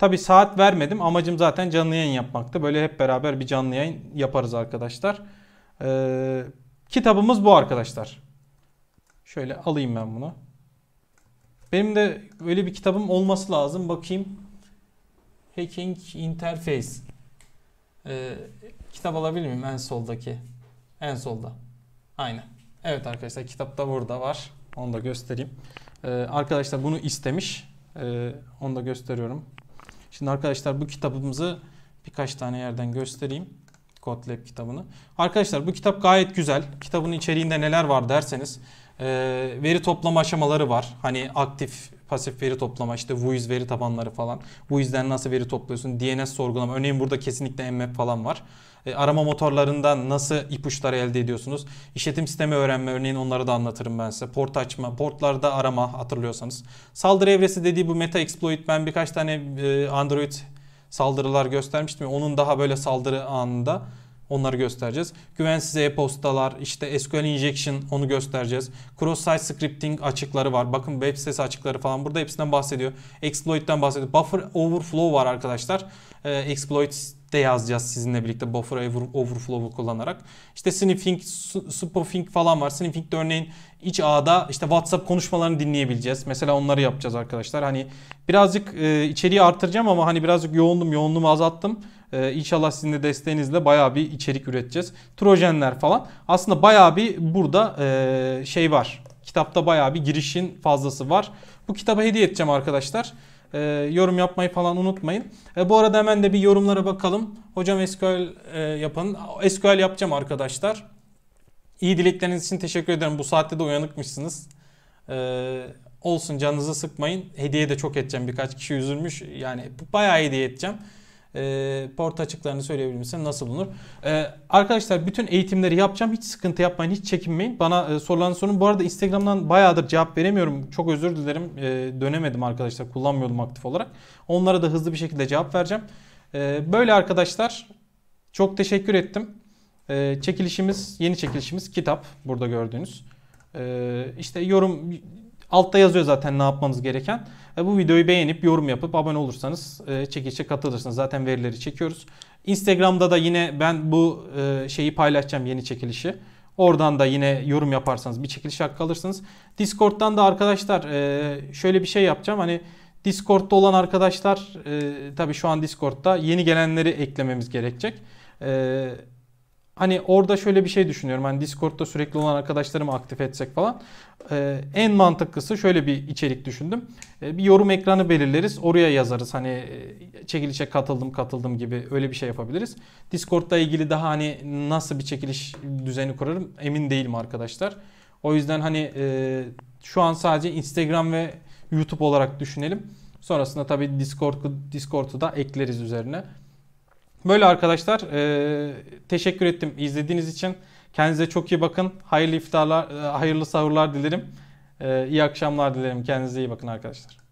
Tabi saat vermedim. Amacım zaten canlı yayın yapmaktı. Böyle hep beraber bir canlı yayın yaparız arkadaşlar. Ee, kitabımız bu arkadaşlar. Şöyle alayım ben bunu. Benim de böyle bir kitabım olması lazım. Bakayım. Hacking Interface. Ee, kitap alabilir miyim en soldaki? En solda. Aynen. Evet arkadaşlar kitap da burada var. Onu da göstereyim. Ee, arkadaşlar bunu istemiş. Ee, onu da gösteriyorum. Şimdi arkadaşlar bu kitabımızı birkaç tane yerden göstereyim. Kotlab kitabını. Arkadaşlar bu kitap gayet güzel. Kitabın içeriğinde neler var derseniz ee, veri toplama aşamaları var. Hani aktif pasif veri toplama işte WUIS veri tabanları falan. WUIS'den nasıl veri topluyorsun? DNS sorgulama. Örneğin burada kesinlikle mmap falan var. E, arama motorlarından nasıl ipuçları elde ediyorsunuz? İşletim sistemi öğrenme örneğin onları da anlatırım ben size. Port açma, portlarda arama hatırlıyorsanız. Saldırı evresi dediği bu meta exploit ben birkaç tane e, Android saldırılar göstermiştim. Onun daha böyle saldırı anında Onları göstereceğiz. Güvensiz e-postalar, işte SQL injection onu göstereceğiz. Cross site scripting açıkları var. Bakın web sitesi açıkları falan burada hepsinden bahsediyor. Exploit'ten bahsediyor. Buffer overflow var arkadaşlar. Ee, exploit de yazacağız sizinle birlikte buffer overflow'u kullanarak. İşte sniffing, spoofing falan var. de örneğin iç ağda işte WhatsApp konuşmalarını dinleyebileceğiz. Mesela onları yapacağız arkadaşlar. Hani birazcık e, içeriği artıracağım ama hani birazcık yoğundum, yoğunluğumu azalttım. Ee, inşallah sizin de desteğinizle bayağı bir içerik üreteceğiz. Trojenler falan. Aslında bayağı bir burada e, şey var. Kitapta bayağı bir girişin fazlası var. Bu kitabı hediye edeceğim arkadaşlar e, yorum yapmayı falan unutmayın. E, bu arada hemen de bir yorumlara bakalım. Hocam SQL e, yapın. SQL yapacağım arkadaşlar. İyi dilekleriniz için teşekkür ederim. Bu saatte de uyanıkmışsınız. E, olsun canınızı sıkmayın. Hediye de çok edeceğim. Birkaç kişi üzülmüş. Yani bayağı hediye edeceğim e, ee, port açıklarını söyleyebilir misin? Nasıl bulunur? E, arkadaşlar bütün eğitimleri yapacağım. Hiç sıkıntı yapmayın. Hiç çekinmeyin. Bana e, sorulan sorun. Bu arada Instagram'dan bayağıdır cevap veremiyorum. Çok özür dilerim. E, dönemedim arkadaşlar. Kullanmıyordum aktif olarak. Onlara da hızlı bir şekilde cevap vereceğim. E, böyle arkadaşlar. Çok teşekkür ettim. E, çekilişimiz, yeni çekilişimiz kitap. Burada gördüğünüz. E, işte yorum Altta yazıyor zaten ne yapmanız gereken. E, bu videoyu beğenip yorum yapıp abone olursanız e, çekilişe katılırsınız. Zaten verileri çekiyoruz. Instagram'da da yine ben bu e, şeyi paylaşacağım yeni çekilişi. Oradan da yine yorum yaparsanız bir çekiliş hakkı alırsınız. Discord'dan da arkadaşlar şöyle bir şey yapacağım. Hani Discord'da olan arkadaşlar tabii şu an Discord'da yeni gelenleri eklememiz gerekecek. Evet hani orada şöyle bir şey düşünüyorum. Hani Discord'da sürekli olan arkadaşlarımı aktif etsek falan. Ee, en mantıklısı şöyle bir içerik düşündüm. Ee, bir yorum ekranı belirleriz. Oraya yazarız. Hani e, çekilişe katıldım katıldım gibi öyle bir şey yapabiliriz. Discord'da ilgili daha hani nasıl bir çekiliş düzeni kurarım emin değilim arkadaşlar. O yüzden hani e, şu an sadece Instagram ve YouTube olarak düşünelim. Sonrasında tabii Discord, da ekleriz üzerine. Böyle arkadaşlar e, teşekkür ettim izlediğiniz için. Kendinize çok iyi bakın. Hayırlı iftarlar, e, hayırlı sahurlar dilerim. E, iyi akşamlar dilerim. Kendinize iyi bakın arkadaşlar.